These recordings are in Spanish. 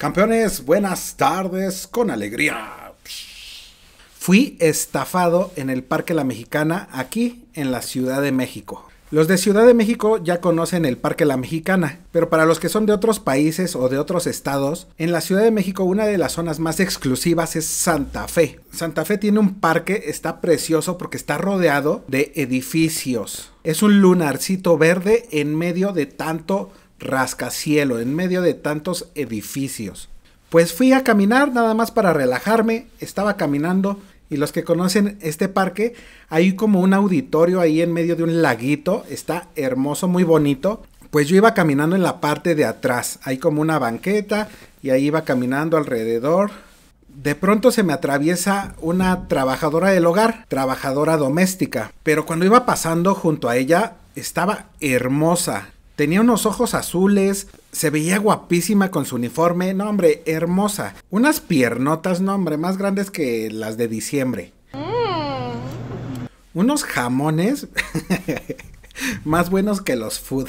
Campeones, buenas tardes con alegría. Fui estafado en el Parque La Mexicana aquí en la Ciudad de México. Los de Ciudad de México ya conocen el Parque La Mexicana, pero para los que son de otros países o de otros estados, en la Ciudad de México una de las zonas más exclusivas es Santa Fe. Santa Fe tiene un parque, está precioso porque está rodeado de edificios. Es un lunarcito verde en medio de tanto rascacielo en medio de tantos edificios. Pues fui a caminar nada más para relajarme, estaba caminando y los que conocen este parque, hay como un auditorio ahí en medio de un laguito, está hermoso, muy bonito. Pues yo iba caminando en la parte de atrás, hay como una banqueta y ahí iba caminando alrededor. De pronto se me atraviesa una trabajadora del hogar, trabajadora doméstica, pero cuando iba pasando junto a ella estaba hermosa, Tenía unos ojos azules, se veía guapísima con su uniforme, no hombre, hermosa. Unas piernotas, no hombre, más grandes que las de diciembre. Mm. Unos jamones más buenos que los food.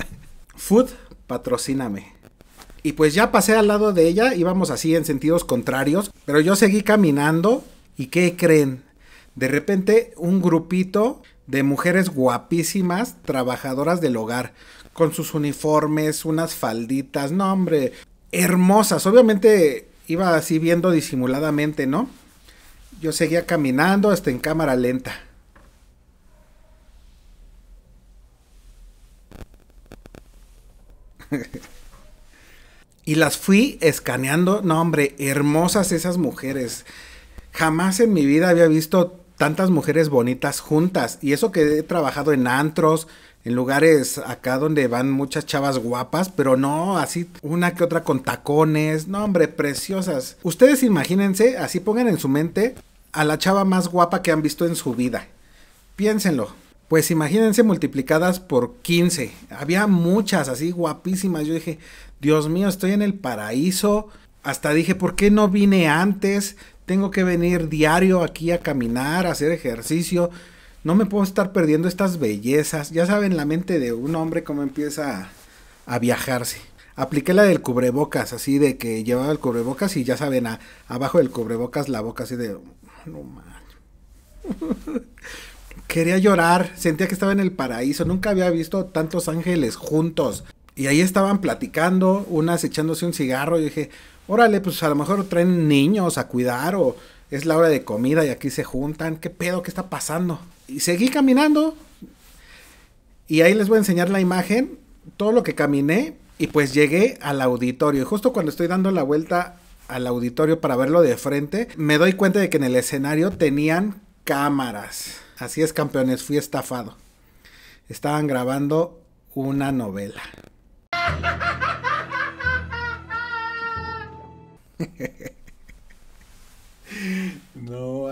food, patrocíname. Y pues ya pasé al lado de ella, íbamos así en sentidos contrarios, pero yo seguí caminando y ¿qué creen? De repente un grupito de mujeres guapísimas, trabajadoras del hogar, con sus uniformes, unas falditas, no hombre, hermosas. Obviamente iba así viendo disimuladamente, ¿no? Yo seguía caminando hasta en cámara lenta. y las fui escaneando, no hombre, hermosas esas mujeres. Jamás en mi vida había visto tantas mujeres bonitas juntas. Y eso que he trabajado en antros, en lugares acá donde van muchas chavas guapas, pero no así una que otra con tacones. No, hombre, preciosas. Ustedes imagínense, así pongan en su mente a la chava más guapa que han visto en su vida. Piénsenlo. Pues imagínense multiplicadas por 15. Había muchas así guapísimas. Yo dije, Dios mío, estoy en el paraíso. Hasta dije, ¿por qué no vine antes? tengo que venir diario aquí a caminar, a hacer ejercicio, no me puedo estar perdiendo estas bellezas. Ya saben la mente de un hombre cómo empieza a, viajarse. Apliqué la del cubrebocas, así de que llevaba el cubrebocas y ya saben, abajo del cubrebocas la boca así de... No man. Quería llorar, sentía que estaba en el paraíso, nunca había visto tantos ángeles juntos. Y ahí estaban platicando, unas echándose un cigarro, y dije, Órale, pues a lo mejor traen niños a cuidar o es la hora de comida y aquí se juntan. ¿Qué pedo? ¿Qué está pasando? Y seguí caminando. Y ahí les voy a enseñar la imagen, todo lo que caminé y pues llegué al auditorio. Y justo cuando estoy dando la vuelta al auditorio para verlo de frente, me doy cuenta de que en el escenario tenían cámaras. Así es, campeones, fui estafado. Estaban grabando una novela. no,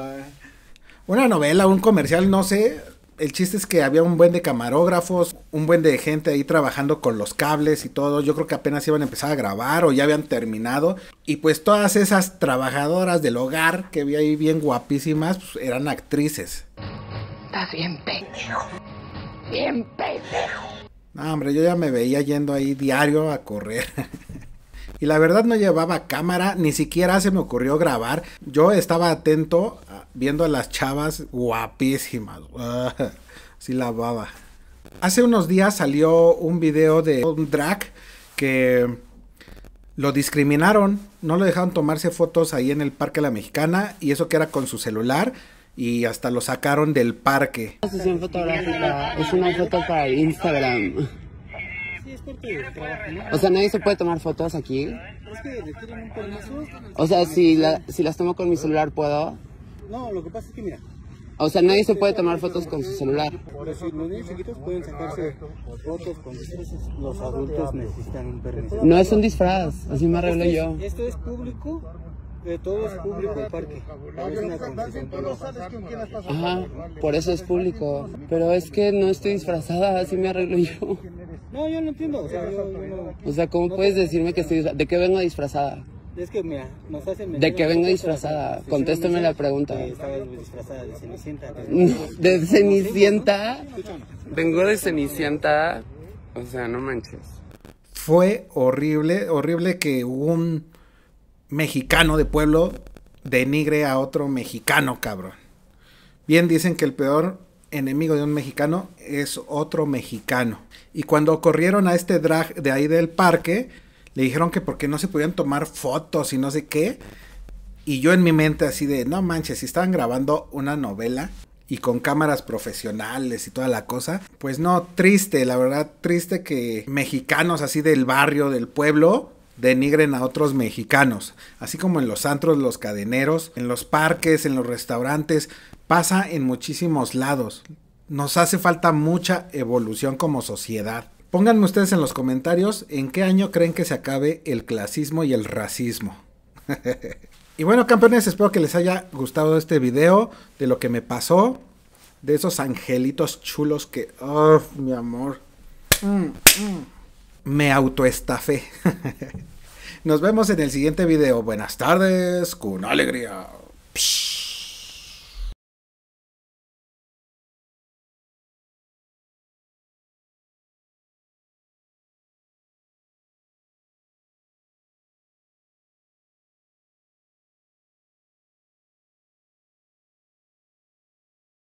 Una novela, un comercial, no sé. El chiste es que había un buen de camarógrafos, un buen de gente ahí trabajando con los cables y todo. Yo creo que apenas iban a empezar a grabar o ya habían terminado. Y pues todas esas trabajadoras del hogar que vi ahí bien guapísimas pues, eran actrices. Estás bien pendejo. Bien pendejo. No, hombre, yo ya me veía yendo ahí diario a correr. y la verdad no llevaba cámara, ni siquiera se me ocurrió grabar. Yo estaba atento ah, viendo a las chavas guapísimas. así ah, la baba. Hace unos días salió un video de un drag que lo discriminaron, no lo dejaron tomarse fotos ahí en el Parque La Mexicana y eso que era con su celular y hasta lo sacaron del parque. es una foto para Instagram. Sí, es parte O sea, nadie se puede tomar fotos aquí. Es que requieren un permiso. O sea, si, la, si las tomo con mi celular, ¿puedo? No, lo que pasa es que mira. O sea, nadie se puede tomar fotos con su celular. Los niños chiquitos pueden sacarse fotos con Los adultos necesitan un permiso. No, es un disfraz. Así me arreglo yo. Esto es público de todo es público el parque. Ah, Ajá, por eso es público. Pero es que no estoy disfrazada, así me arreglo yo. No, yo no entiendo. O sea, ¿cómo puedes decirme que estoy ¿De qué vengo disfrazada? Es que, ¿De qué vengo disfrazada? Contésteme la pregunta. Estaba disfrazada de Cenicienta. ¿De Cenicienta? Vengo de Cenicienta. O sea, no manches. Fue horrible, horrible que un mexicano de pueblo denigre a otro mexicano, cabrón. Bien dicen que el peor enemigo de un mexicano es otro mexicano. Y cuando corrieron a este drag de ahí del parque, le dijeron que porque no se podían tomar fotos y no sé qué. Y yo en mi mente así de, no manches, si estaban grabando una novela y con cámaras profesionales y toda la cosa, pues no, triste, la verdad, triste que mexicanos así del barrio, del pueblo, denigren a otros mexicanos, así como en los antros, los cadeneros, en los parques, en los restaurantes, pasa en muchísimos lados. Nos hace falta mucha evolución como sociedad. Pónganme ustedes en los comentarios en qué año creen que se acabe el clasismo y el racismo. y bueno, campeones, espero que les haya gustado este video de lo que me pasó, de esos angelitos chulos que, oh, mi amor. Mm, mm me autoestafé. Nos vemos en el siguiente video. Buenas tardes, con alegría.